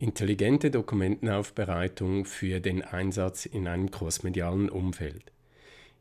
Intelligente Dokumentenaufbereitung für den Einsatz in einem crossmedialen Umfeld.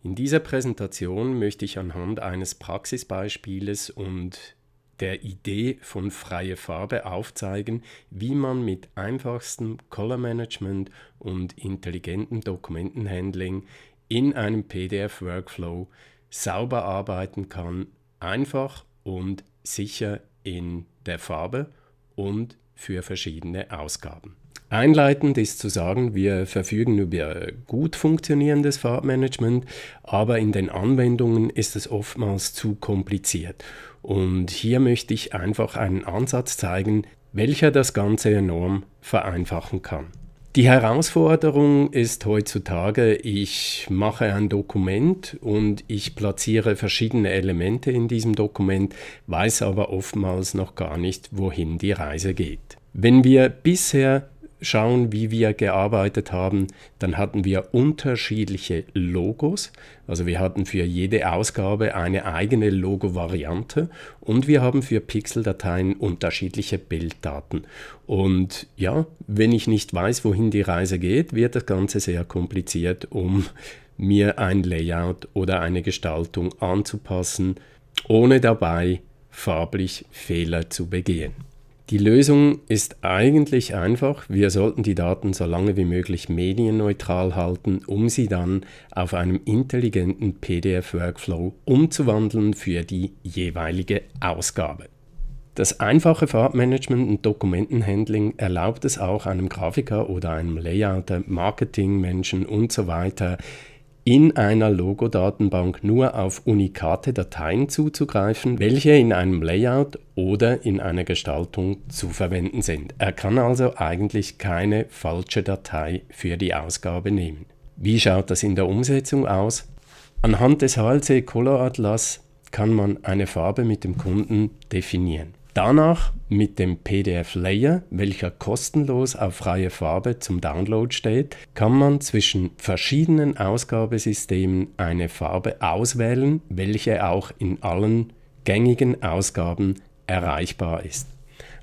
In dieser Präsentation möchte ich anhand eines Praxisbeispieles und der Idee von freie Farbe aufzeigen, wie man mit einfachstem Color Management und intelligentem Dokumentenhandling in einem PDF-Workflow sauber arbeiten kann, einfach und sicher in der Farbe und für verschiedene Ausgaben. Einleitend ist zu sagen, wir verfügen über gut funktionierendes Fahrtmanagement, aber in den Anwendungen ist es oftmals zu kompliziert. Und hier möchte ich einfach einen Ansatz zeigen, welcher das Ganze enorm vereinfachen kann. Die Herausforderung ist heutzutage, ich mache ein Dokument und ich platziere verschiedene Elemente in diesem Dokument, weiß aber oftmals noch gar nicht, wohin die Reise geht. Wenn wir bisher schauen, wie wir gearbeitet haben, dann hatten wir unterschiedliche Logos. Also wir hatten für jede Ausgabe eine eigene Logo-Variante und wir haben für Pixeldateien unterschiedliche Bilddaten. Und ja, wenn ich nicht weiß, wohin die Reise geht, wird das Ganze sehr kompliziert, um mir ein Layout oder eine Gestaltung anzupassen, ohne dabei farblich Fehler zu begehen. Die Lösung ist eigentlich einfach. Wir sollten die Daten so lange wie möglich medienneutral halten, um sie dann auf einem intelligenten PDF-Workflow umzuwandeln für die jeweilige Ausgabe. Das einfache Farbmanagement und Dokumentenhandling erlaubt es auch einem Grafiker oder einem Layouter, Marketingmenschen usw in einer Logodatenbank nur auf unikate Dateien zuzugreifen, welche in einem Layout oder in einer Gestaltung zu verwenden sind. Er kann also eigentlich keine falsche Datei für die Ausgabe nehmen. Wie schaut das in der Umsetzung aus? Anhand des HLC Color Atlas kann man eine Farbe mit dem Kunden definieren. Danach mit dem PDF-Layer, welcher kostenlos auf freie Farbe zum Download steht, kann man zwischen verschiedenen Ausgabesystemen eine Farbe auswählen, welche auch in allen gängigen Ausgaben erreichbar ist.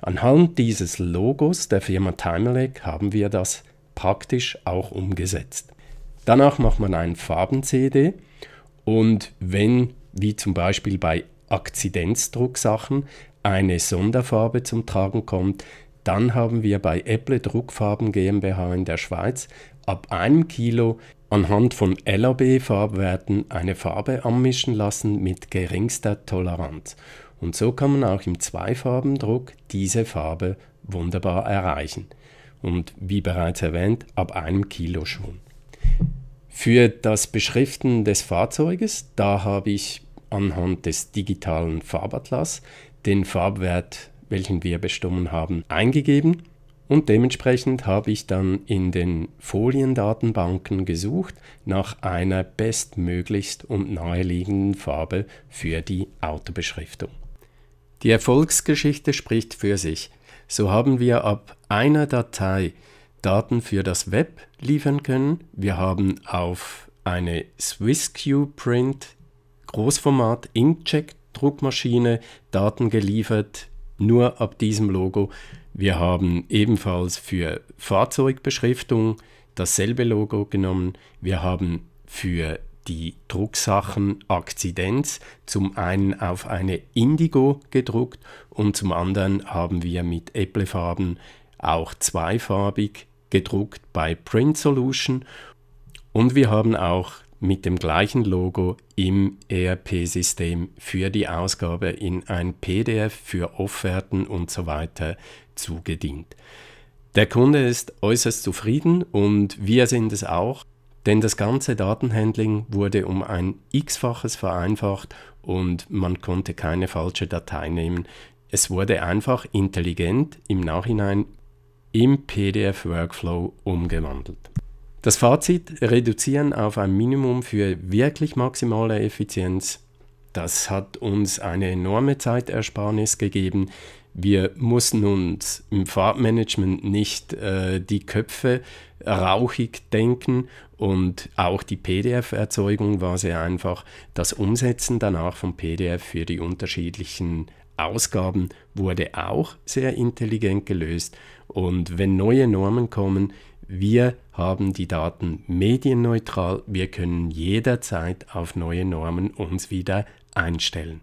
Anhand dieses Logos der Firma Timelake haben wir das praktisch auch umgesetzt. Danach macht man einen Farben-CD und wenn, wie zum Beispiel bei Akzidenzdrucksachen, eine Sonderfarbe zum Tragen kommt, dann haben wir bei Apple Druckfarben GmbH in der Schweiz ab einem Kilo anhand von LAB-Farbwerten eine Farbe anmischen lassen mit geringster Toleranz. Und so kann man auch im Zweifarbendruck diese Farbe wunderbar erreichen. Und wie bereits erwähnt, ab einem Kilo schon. Für das Beschriften des Fahrzeuges, da habe ich anhand des digitalen Farbatlas den Farbwert, welchen wir bestimmen haben, eingegeben und dementsprechend habe ich dann in den Foliendatenbanken gesucht nach einer bestmöglichst und naheliegenden Farbe für die Autobeschriftung. Die Erfolgsgeschichte spricht für sich. So haben wir ab einer Datei Daten für das Web liefern können. Wir haben auf eine SwissQ Print Großformat Inkjet Druckmaschine Daten geliefert, nur ab diesem Logo. Wir haben ebenfalls für Fahrzeugbeschriftung dasselbe Logo genommen. Wir haben für die Drucksachen Akzidenz zum einen auf eine Indigo gedruckt und zum anderen haben wir mit Apple-Farben auch zweifarbig gedruckt bei Print Solution und wir haben auch mit dem gleichen Logo im ERP-System für die Ausgabe in ein PDF für Offerten und so weiter zugedient. Der Kunde ist äußerst zufrieden und wir sind es auch, denn das ganze Datenhandling wurde um ein x-faches vereinfacht und man konnte keine falsche Datei nehmen. Es wurde einfach intelligent im Nachhinein im PDF-Workflow umgewandelt. Das Fazit, reduzieren auf ein Minimum für wirklich maximale Effizienz, das hat uns eine enorme Zeitersparnis gegeben. Wir mussten uns im Fahrtmanagement nicht äh, die Köpfe rauchig denken und auch die PDF-Erzeugung war sehr einfach. Das Umsetzen danach von PDF für die unterschiedlichen Ausgaben wurde auch sehr intelligent gelöst. Und wenn neue Normen kommen, wir haben die Daten medienneutral, wir können jederzeit auf neue Normen uns wieder einstellen.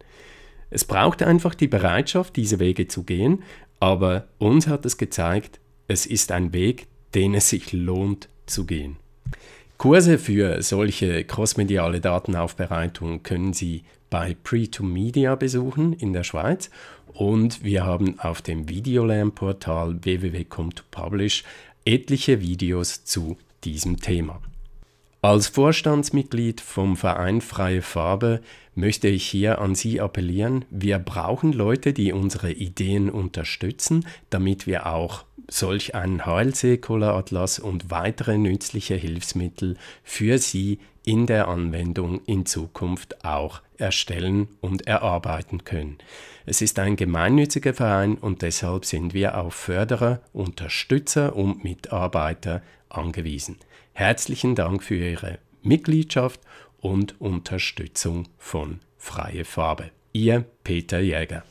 Es braucht einfach die Bereitschaft, diese Wege zu gehen, aber uns hat es gezeigt, es ist ein Weg, den es sich lohnt zu gehen. Kurse für solche crossmediale Datenaufbereitung können Sie bei Pre2Media besuchen in der Schweiz und wir haben auf dem Videolernportal www.com2publish etliche Videos zu diesem Thema. Als Vorstandsmitglied vom Verein Freie Farbe möchte ich hier an Sie appellieren, wir brauchen Leute, die unsere Ideen unterstützen, damit wir auch solch einen HLC-Cola-Atlas und weitere nützliche Hilfsmittel für Sie in der Anwendung in Zukunft auch erstellen und erarbeiten können. Es ist ein gemeinnütziger Verein und deshalb sind wir auf Förderer, Unterstützer und Mitarbeiter angewiesen. Herzlichen Dank für Ihre Mitgliedschaft und Unterstützung von Freie Farbe. Ihr Peter Jäger.